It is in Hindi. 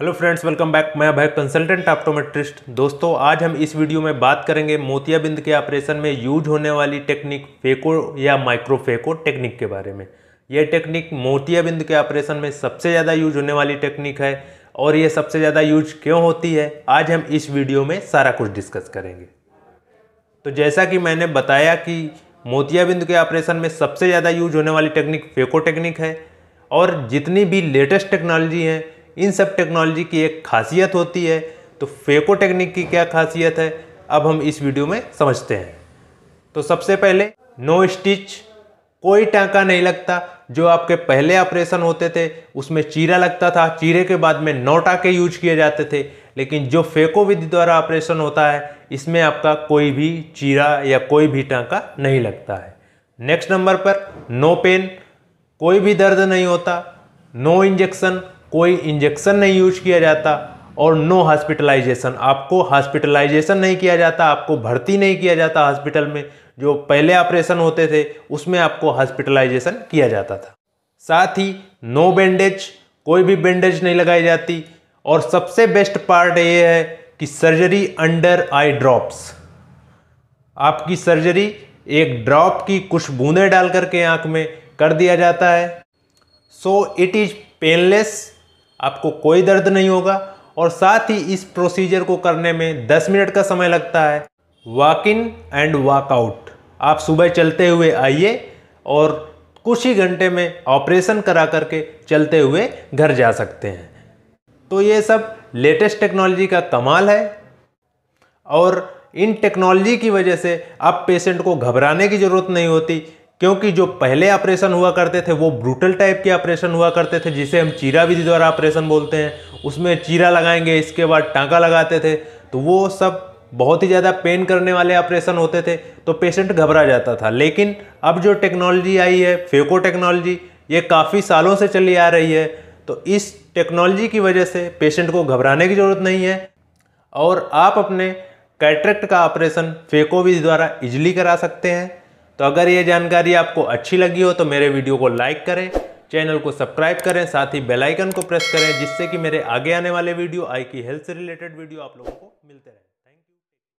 हेलो फ्रेंड्स वेलकम बैक मैं अभय कंसल्टेंट ऑप्टोमेट्रिस्ट दोस्तों आज हम इस वीडियो में बात करेंगे मोतियाबिंद के ऑपरेशन में यूज होने वाली टेक्निक फेको या माइक्रोफेको टेक्निक के बारे में यह टेक्निक मोतियाबिंद के ऑपरेशन में सबसे ज़्यादा यूज होने वाली टेक्निक है और ये सबसे ज़्यादा यूज क्यों होती है आज हम इस वीडियो में सारा कुछ डिस्कस करेंगे तो जैसा कि मैंने बताया कि मोतियाबिंद के ऑपरेशन में सबसे ज़्यादा यूज होने वाली टेक्निक फेको टेक्निक है और जितनी भी लेटेस्ट टेक्नोलॉजी हैं इन सब टेक्नोलॉजी की एक खासियत होती है तो फेको टेक्निक की क्या खासियत है अब हम इस वीडियो में समझते हैं तो सबसे पहले नो स्टिच कोई टाँका नहीं लगता जो आपके पहले ऑपरेशन होते थे उसमें चीरा लगता था चीरे के बाद में नौ टाँके यूज किए जाते थे लेकिन जो फेको विधि द्वारा ऑपरेशन होता है इसमें आपका कोई भी चीरा या कोई भी टाँका नहीं लगता है नेक्स्ट नंबर पर नो पेन कोई भी दर्द नहीं होता नो इंजेक्शन कोई इंजेक्शन नहीं यूज किया जाता और नो हॉस्पिटलाइजेशन आपको हॉस्पिटलाइजेशन नहीं किया जाता आपको भर्ती नहीं किया जाता हॉस्पिटल में जो पहले ऑपरेशन होते थे उसमें आपको हॉस्पिटलाइजेशन किया जाता था साथ ही नो बैंडेज कोई भी बैंडेज नहीं लगाई जाती और सबसे बेस्ट पार्ट ये है कि सर्जरी अंडर आई ड्रॉप्स आपकी सर्जरी एक ड्रॉप की कुछ बूंदें डाल करके आँख में कर दिया जाता है सो इट इज़ पेनलेस आपको कोई दर्द नहीं होगा और साथ ही इस प्रोसीजर को करने में 10 मिनट का समय लगता है वॉक इन एंड वॉकआउट आप सुबह चलते हुए आइए और कुछ ही घंटे में ऑपरेशन करा करके चलते हुए घर जा सकते हैं तो ये सब लेटेस्ट टेक्नोलॉजी का कमाल है और इन टेक्नोलॉजी की वजह से अब पेशेंट को घबराने की ज़रूरत नहीं होती क्योंकि जो पहले ऑपरेशन हुआ करते थे वो ब्रूटल टाइप के ऑपरेशन हुआ करते थे जिसे हम चीरा विधि द्वारा ऑपरेशन बोलते हैं उसमें चीरा लगाएंगे इसके बाद टाँका लगाते थे तो वो सब बहुत ही ज़्यादा पेन करने वाले ऑपरेशन होते थे तो पेशेंट घबरा जाता था लेकिन अब जो टेक्नोलॉजी आई है फेको टेक्नोलॉजी ये काफ़ी सालों से चली आ रही है तो इस टेक्नोलॉजी की वजह से पेशेंट को घबराने की ज़रूरत नहीं है और आप अपने कैट्रैक्ट का ऑपरेशन फेको विधि द्वारा इजली करा सकते हैं तो अगर ये जानकारी आपको अच्छी लगी हो तो मेरे वीडियो को लाइक करें चैनल को सब्सक्राइब करें साथ ही बेल आइकन को प्रेस करें जिससे कि मेरे आगे आने वाले वीडियो आई की हेल्थ से रिलेटेड वीडियो आप लोगों को मिलते रहे